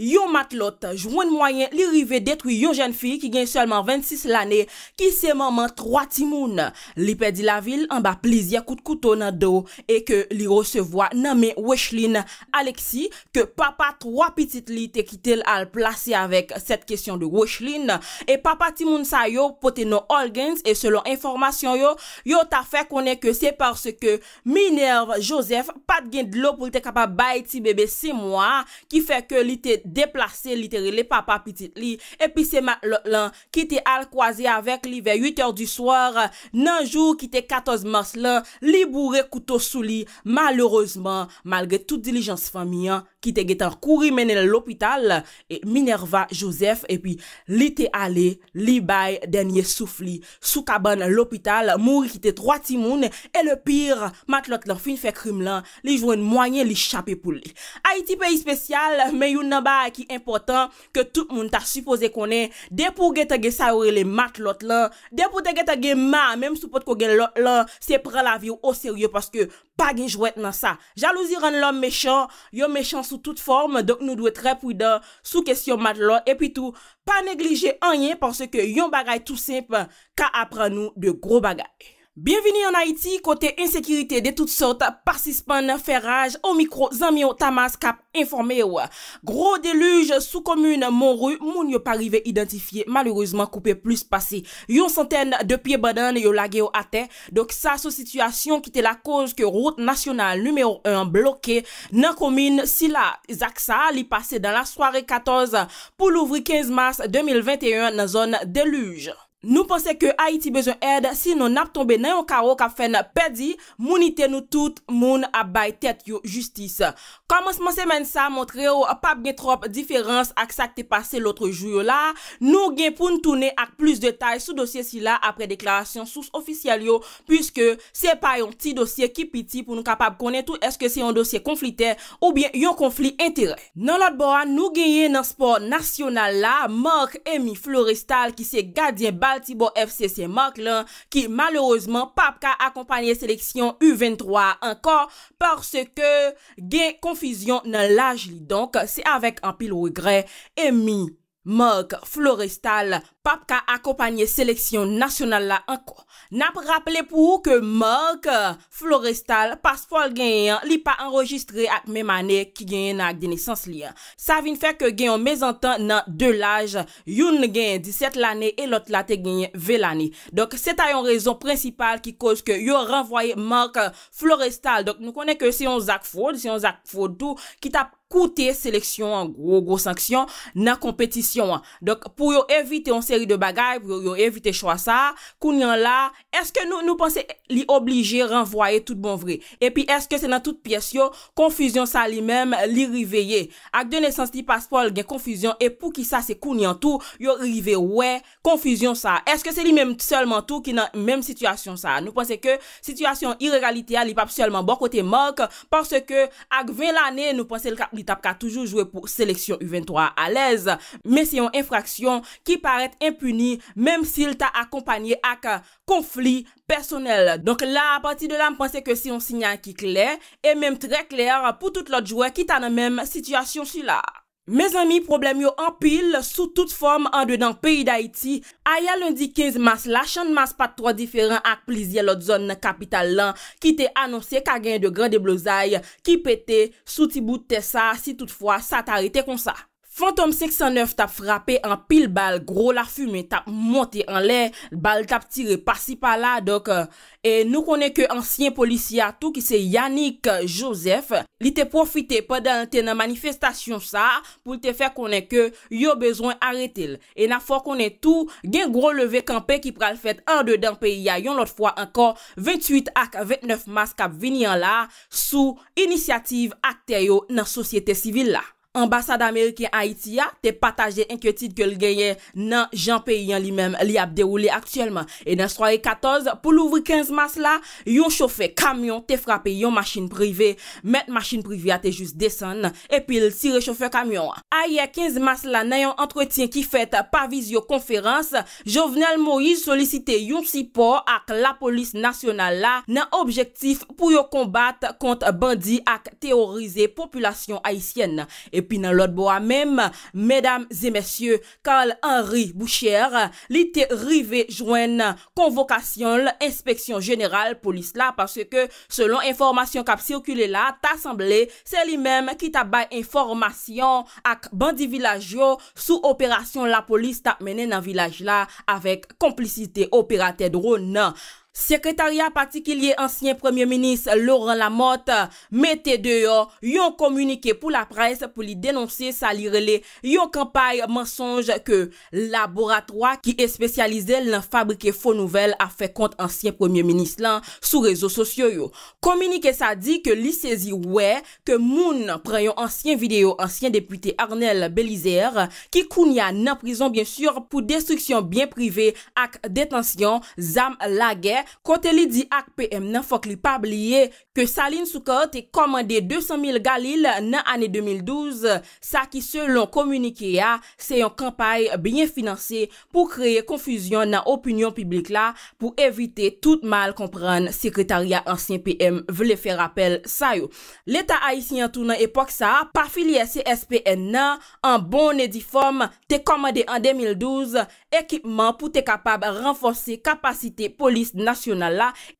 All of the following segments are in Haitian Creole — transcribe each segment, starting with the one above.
yo mat lot, jwen mwayen li rive detwi yo jen fi ki gen selman 26 lane ki semanman 3 timoun. Li pedi la vil anba pliz ya kout koutou nan do e ke li resevoa nanme Weshlin Alexi ke papa 3 pitit li te kitel al plase avek set kesyon de Weshlin e papa timoun sa yo pote no Olgens e selon informasyon yo yo ta fe konen ke se parce ke Minerv Joseph pat gen dlo pou te kapab bay ti bebe se mwa ki fe ke li te deplase literi le papa pitit li epi se mat lot lan kite al kwaze avek li ve 8 or du swar nan jou kite 14 mars lan li bourre koutou sou li malereusement malge tout dilijans fami yan ki te ge tan kouri menen l lopital, e Minerva, Joseph, e pi li te ale, li bay, denye soufli, soukaban l lopital, mouri ki te 3 timoun, e le pir, mat lot lan fin fe krim lan, li jwen mwanyen li chape pou li. Haiti peyi spesyal, men yon naba ki important, ke tout moun ta suppose konen, de pou ge te ge saore le mat lot lan, de pou te ge te ge ma, menm soupot ko ge lot lan, se pre la vi ou o seryo, paske, Pagin jwet nan sa. Jalousi ren lom mechon. Yon mechon sou tout form. Dok nou dwe trep wida sou kesyon mat lor. E pi tou pa neglije anyen. Pense ke yon bagay tout semp. Ka apren nou de gro bagay. Bienveni an Haiti, kote insekiritè de tout sot, pasispan fè raj o mikro zanmio tamas kap informè wè. Gro deluge sou komun Monru moun yo parive identifiye, malourouzman koupe plus pasi. Yon santèn de piye badan yo lage yo ate, dok sa sou situasyon ki te la konj ke route nasyonal numeo 1 blokè nan komin si la zaksa li pase dan la sware 14 pou louvri 15 mars 2021 nan zon deluge. Nou pense ke Haiti bezon ed si nou nap tombe nan yon karo kap fen pedi, moun ite nou tout moun ap bay tet yo justis. Kamosman semen sa montre yo ap ap gen trop diferans ak sak te pase lotre jou yo la. Nou gen pou nou toune ak plus detay sou dosye si la apre deklarasyon sous ofisyal yo pwiske se pa yon ti dosye ki piti pou nou kap ap konen tou eske se yon dosye konflite ou bien yon konflit entere. Nan lot bo an, nou gen yen nan sport nasyonal la, Mark Emi Florestal ki se gadyen ba Thibault F.C.C. E Macklin ki malerouzman pap ka akompanyen seleksyon U23 ankor porske gen konfizyon nan laj li. Donk se avek an pil ou e gre, Emi. Mark Florestal pap ka akopanye seleksyon nasyonal la anko. Nap rappele pou ou ke Mark Florestal pas fol genyen li pa anregistre ak memane ki genyen ak denesans li. Sa vin fe ke genyon mezantan nan 2 laj, yon genyen 17 lane e lot late genyen 20 lane. Dok se ta yon rezon prinsipal ki koz ke yon renvoye Mark Florestal. Dok nou konen ke se yon Zak Frod, se yon Zak Frodou ki tap akopanye. koute seleksyon an, gro-gro sanksyon nan kompetisyon an. Dok, pou yo evite yon seri de bagay, pou yo evite chwa sa, kounyan la, eske nou, nou pense li oblige renvoye tout bon vre. E pi, eske se nan tout piye syo, konfisyon sa li men, li riveye. Ak denesans li paspol gen konfisyon, e pou ki sa se kounyan tou, yo rivewe konfisyon sa. Eske se li men solman tou ki nan men situasyon sa. Nou pense ke, situasyon irrealitea li pap solman bo kote mok, parce ke, ak ven l'ane, nou pense li Si tap ka toujou jwè pou Seleksyon U23 a lez, men si yon infraksyon ki paret impuni, menm si yon ta akompanyè ak konflik personel. Donk la, a pati de la, mpense ke si yon sinyan ki kler, e menm tre kler pou tout lot jwè ki ta nan menm sityasyon si la. Mez anmi, problem yo anpil, sou tout form an dedan peyi da iti, aya lundi 15 mas la, chan mas patroa diferan ak plizye lot zon kapital lan, ki te anonsye kagen de grande blozay, ki pete, sou ti bout te sa, si tout fwa, sa tarite kon sa. Fantom 609 tap frape an pil bal, gro la fume, tap monte an le, bal tap tire pasi pa la, dok. E nou konen ke ansyen policia tou ki se Yannick Joseph, li te profite padan te nan manifestasyon sa pou te fe konen ke yo bezwen arete el. E na fwa konen tou gen gro leve kampe ki pral fete an de den pe ya yon lot fwa ankon 28 ak 29 mas kap venyan la sou inisyative akte yo nan sosyete sivil la. ambassade Ameriken Haïti ya, te pataje enkwetit ke l genye nan Jean Péian li mèm li ap derouli aktyèlman. E nan soye 14, pou l'ouvri 15 mars la, yon choufe kamyon te frape yon maschine privé. Met maschine privé a te jous desan e pil sire choufe kamyon. A ye 15 mars la, nan yon entretien ki fèt paviz yo konferans, Jovenel Moïse solisite yon sipò ak la polis nasyonal la nan objektif pou yo kombat kont bandi ak teorize populasyon Haïtienne. E Epi nan lot bo a mem, medam zemesye Karl-Henri Boucher li te rive jwen konvokasyon l'inspeksyon jeneral polis la. Pase ke selon informasyon kap sirkule la, ta asemble se li mem ki tabay informasyon ak bandi vilajo sou operasyon la polis ta menen nan vilaj la avek komplicite operate dron nan. Sekretaryat patikilye ansyen premye menis Laurent Lamotte mette deyo yon komunike pou la pres pou li denonsi sa li rele yon kampay mensonge ke laboratoi ki espesyalize la fabrike fo nouvel a fe kont ansyen premye menis lan sou rezo sosyo yo komunike sa di ke li sezi we ke moun preyon ansyen video ansyen depute Arnel Belizer ki kounia nan prizon bien sur pou destruksyon bien prive ak detansyon zam la ge kote li di ak PM nan fok li pabliye ke salin sou ka te komande 200.000 galil nan ane 2012. Sa ki selon komunike ya, se yon kampaye byen finanse pou kreye konfuzyon nan opinyon publik la pou evite tout mal kompran sekretaria ansyen PM vle fer apel sayo. L'eta a yisi an tou nan epok sa, pa fili se SPN nan, an bon edi fom te komande an 2012 ekipman pou te kapab renforsi kapasite polis nan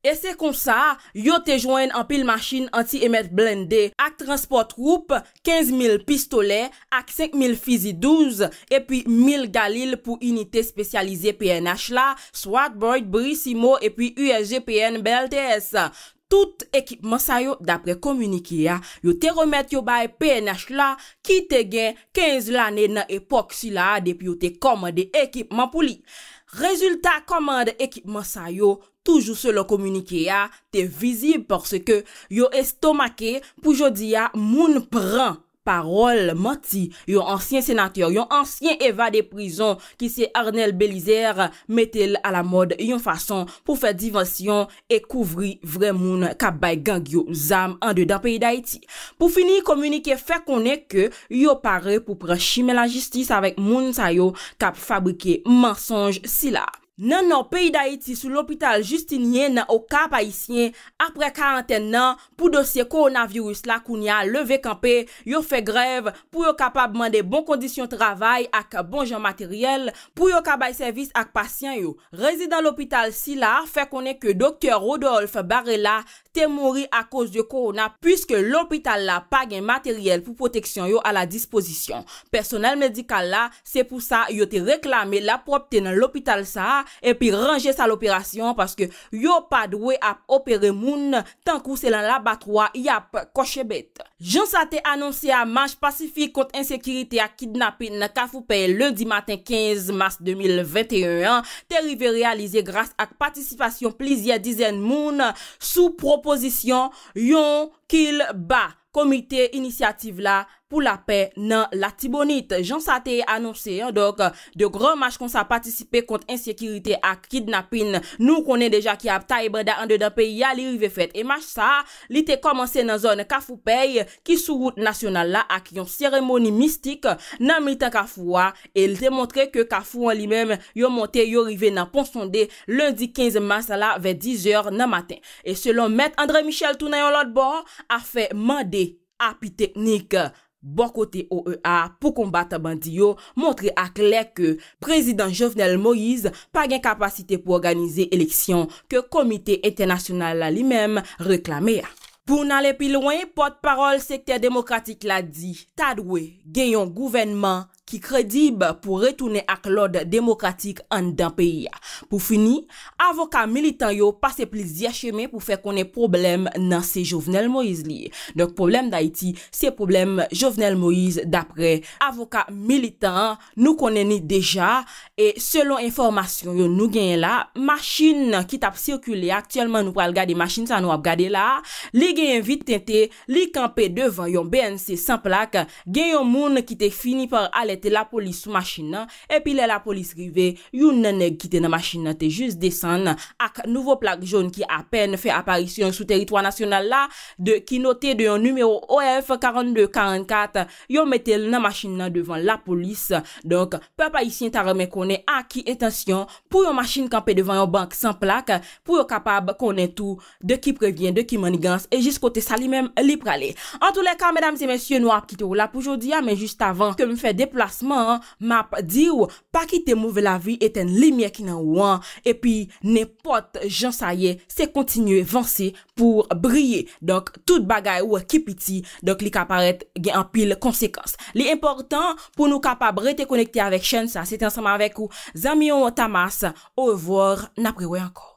E se kon sa, yo te jwen empil machin anti-emet blendé ak transport troupe, 15.000 pistolè ak 5.000 fizi 12 epi 1.000 galil pou unitè spesyalize PNH la, Swat Boyd, Brissimo epi USGPN BLTS. Tout ekipman sa yo dapre komunike ya, yo te remet yo baye PNH la ki te gen 15 lane nan epok si la depi yo te komande ekipman pou li. Rezultat komande ekipman sa yo, toujou se lo komunike ya, te vizib porske yo estomake pou jo di ya moun pran. Parol mati yon ansyen senatir, yon ansyen evade prizon ki se Arnel Belizer metel a la mod yon fason pou fe divansyon e kouvri vre moun kap bay gangyo zam an de da peyi da iti. Pou fini komunike fe konen ke yon pare pou prechime la jistis avek moun sayo kap fabrike mensonj sila. Nan nan, peyi da iti sou l'opital Justinien nan o ka pa isyen apre karenten nan pou dosye koronavirus la koun ya leve kampe yo fe grev pou yo kapab man de bon kondisyon travay ak bon jan materyel pou yo ka bay servis ak pasyen yo Rezidant l'opital si la fe konen ke doktor Rodolf Barrela te mori a kos de koron puisque l'opital la pag en materyel pou proteksyon yo a la disposisyon Personel medikal la se pou sa yo te reklamen la propte nan l'opital sa ha epi ranje sa loperasyon paske yo padwe ap opere moun tan kouse lan labatwa yap koshebet. Jan sa te anonsi a manj pasifik kont insekirite ak kidnapin na kafoupe le di maten 15 mars 2021 terive realize grase ak patisipasyon plizye dizen moun sou proposisyon yon kil ba komite inisyative la. pou la pe nan la tibonit. Jan sa te anonsen, de gran maj kon sa patisipe kont insekirite ak kidnapin, nou konen deja ki ap ta ebreda an de dan pe, ya li rive fet. E maj sa, li te komanse nan zon Kafou Pei, ki sou gout nasyonal la, ak yon seremoni mistik nan mitan Kafou A, e li te montre ke Kafou A li mem, yo monte yo rive nan pon sonde, lundi 15 mars la, ve 10 or nan matin. E selon met Andre Michel, tou nan yon lot bon, a fe mande api teknik, Bon kote OEA pou kombat abandiyo, montre ak lè ke prezident Jovenel Moïse pa gen kapasite pou organize eleksyon ke komite internasyonal la li mèm reklamè. Pou nan lè pi louen, pot parol sekter demokratik la di, tadwe gen yon gouvenman ki kredib pou retounen ak lode demokratik an dan peyi. Pou fini, Avokat militan yo pase plizi a cheme pou fe konen problem nan se Jovenel Moïse li. Dok problem da iti, se problem Jovenel Moïse dapre. Avokat militan nou konen ni deja, e selon informasyon yo nou genye la, maschin nan ki tap sirkule, aktiyelman nou pral gade maschin sa nou ap gade la, li genye vit tente, li kampe devan yon BNC sanplak, genye yon moun ki te fini par alete la polis sou maschin nan, epi le la polis rive, yon nan neg kite nan maschin nan, te juz desen, ak nouvo plak joun ki apen fe aparisyon sou teritwa nasyonal la de ki note de yon numero OF 4244 yon mette nan masjin nan devan la polis donk pe pa yisien ta reme konen ak ki etasyon pou yon masjin kampe devan yon bank san plak pou yon kapab konen tou de ki previen de ki manigans e jis kote sali mem li prale. An tou le ka, medam se mesye nou ap kite ou la pou jodi ya men just avan ke mi fe deplasman, map di ou pa kite mouve la vi eten li mye ki nan wan e pi ne pot jansaye se kontinye vansye pou brye. Dok, tout bagay ou ekipiti, dok li kaparet gen apil konsekans. Li importan pou nou kapab rete konekte avèk chen sa, se ten saman avèk ou, zamiyon wot amas, ou e vòr, napre wè anko.